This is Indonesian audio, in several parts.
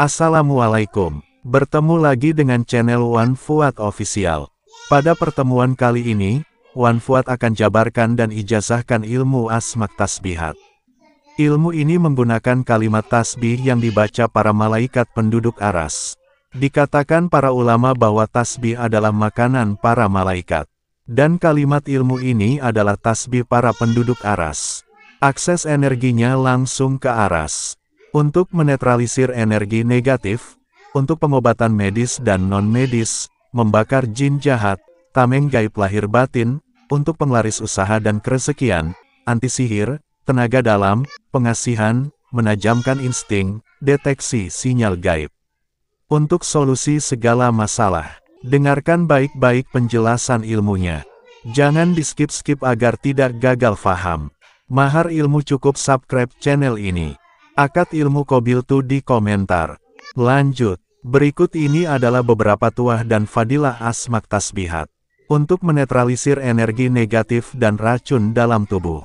Assalamualaikum. Bertemu lagi dengan channel One Fuad Official. Pada pertemuan kali ini, One Fuad akan jabarkan dan ijazahkan ilmu asmak tasbihat. Ilmu ini menggunakan kalimat tasbih yang dibaca para malaikat penduduk aras. Dikatakan para ulama bahwa tasbih adalah makanan para malaikat. Dan kalimat ilmu ini adalah tasbih para penduduk aras. Akses energinya langsung ke aras. Untuk menetralisir energi negatif, untuk pengobatan medis dan non-medis, membakar jin jahat, tameng gaib lahir batin, untuk penglaris usaha dan keresekian, anti sihir, tenaga dalam, pengasihan, menajamkan insting, deteksi sinyal gaib. Untuk solusi segala masalah, dengarkan baik-baik penjelasan ilmunya. Jangan di skip-skip agar tidak gagal faham. Mahar ilmu cukup subscribe channel ini. Akad ilmu kobil tu di komentar. Lanjut, berikut ini adalah beberapa tuah dan fadilah asmak tasbihat. Untuk menetralisir energi negatif dan racun dalam tubuh.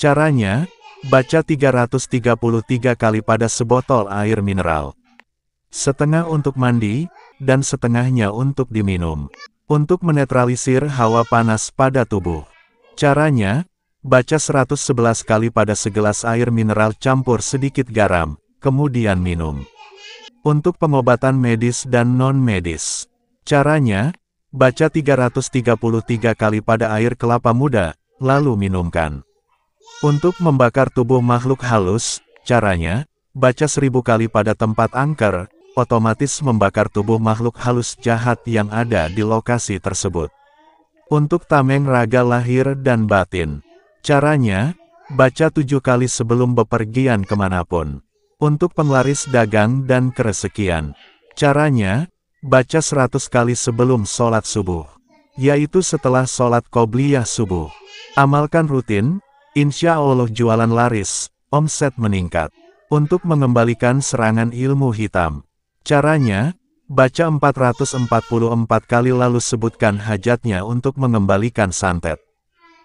Caranya, baca 333 kali pada sebotol air mineral. Setengah untuk mandi, dan setengahnya untuk diminum. Untuk menetralisir hawa panas pada tubuh. Caranya, Baca 111 kali pada segelas air mineral campur sedikit garam, kemudian minum. Untuk pengobatan medis dan non-medis. Caranya, baca 333 kali pada air kelapa muda, lalu minumkan. Untuk membakar tubuh makhluk halus, caranya, baca 1000 kali pada tempat angker, otomatis membakar tubuh makhluk halus jahat yang ada di lokasi tersebut. Untuk tameng raga lahir dan batin. Caranya, baca tujuh kali sebelum bepergian kemanapun. Untuk penglaris dagang dan keresekian. Caranya, baca seratus kali sebelum sholat subuh. Yaitu setelah sholat qobliyah subuh. Amalkan rutin, insya Allah jualan laris, omset meningkat. Untuk mengembalikan serangan ilmu hitam. Caranya, baca 444 kali lalu sebutkan hajatnya untuk mengembalikan santet.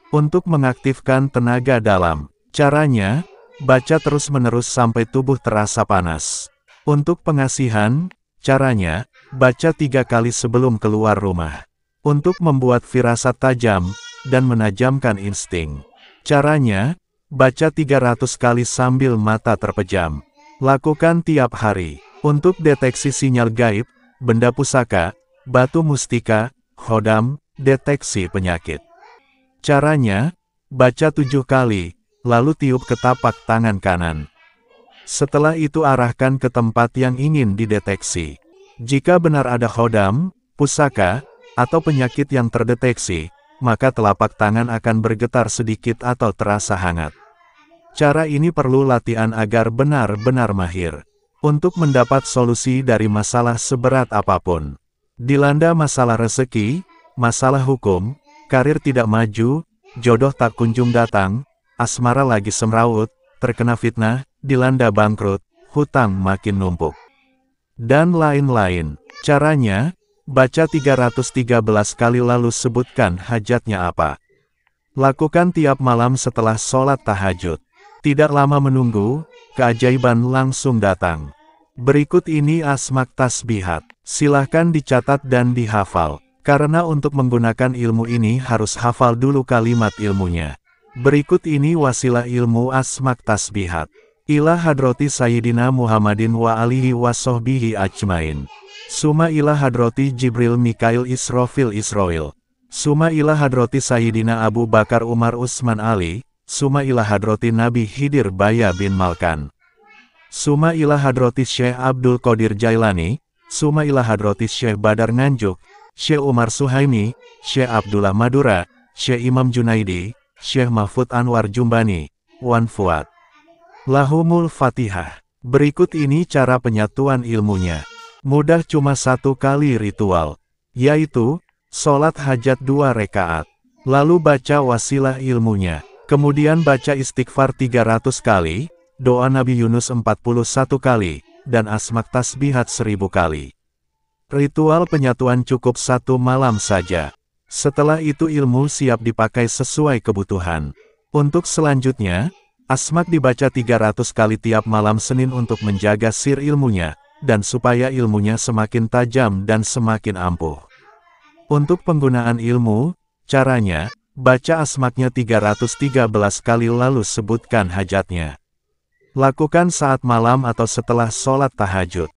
Untuk mengaktifkan tenaga dalam, caranya, baca terus-menerus sampai tubuh terasa panas. Untuk pengasihan, caranya, baca tiga kali sebelum keluar rumah. Untuk membuat firasat tajam, dan menajamkan insting. Caranya, baca 300 kali sambil mata terpejam. Lakukan tiap hari. Untuk deteksi sinyal gaib, benda pusaka, batu mustika, khodam, deteksi penyakit. Caranya, baca tujuh kali, lalu tiup ke tapak tangan kanan. Setelah itu arahkan ke tempat yang ingin dideteksi. Jika benar ada khodam, pusaka, atau penyakit yang terdeteksi, maka telapak tangan akan bergetar sedikit atau terasa hangat. Cara ini perlu latihan agar benar-benar mahir. Untuk mendapat solusi dari masalah seberat apapun. Dilanda masalah rezeki, masalah hukum, Karir tidak maju, jodoh tak kunjung datang, asmara lagi semrawut, terkena fitnah, dilanda bangkrut, hutang makin numpuk. Dan lain-lain. Caranya, baca 313 kali lalu sebutkan hajatnya apa. Lakukan tiap malam setelah sholat tahajud. Tidak lama menunggu, keajaiban langsung datang. Berikut ini asmak tasbihat. Silahkan dicatat dan dihafal. Karena untuk menggunakan ilmu ini harus hafal dulu kalimat ilmunya. Berikut ini wasilah ilmu asmak tasbihat. ilah hadroti Sayyidina Muhammadin wa alihi wa sohbihi ajmain. Suma ilah hadroti Jibril Mikail Israfil Israel. Suma ilah hadroti Sayyidina Abu Bakar Umar Usman Ali. Suma ilah hadroti Nabi hidir Baya bin Malkan. Suma ilah hadroti Syekh Abdul Qadir Jailani. Suma ilah hadroti Syekh Badar Nganjuk. Syekh Umar Suhaimi, Syekh Abdullah Madura, Syekh Imam Junaidi, Syekh Mahfud Anwar Jumbani, Wan Fuad. Lahumul Fatihah. Berikut ini cara penyatuan ilmunya. Mudah cuma satu kali ritual, yaitu, sholat hajat dua rekaat. Lalu baca wasilah ilmunya. Kemudian baca istighfar 300 kali, doa Nabi Yunus 41 kali, dan asmak tasbihat 1000 kali. Ritual penyatuan cukup satu malam saja. Setelah itu ilmu siap dipakai sesuai kebutuhan. Untuk selanjutnya, Asmak dibaca 300 kali tiap malam Senin untuk menjaga sir ilmunya, dan supaya ilmunya semakin tajam dan semakin ampuh. Untuk penggunaan ilmu, caranya, baca asmaknya 313 kali lalu sebutkan hajatnya. Lakukan saat malam atau setelah sholat tahajud.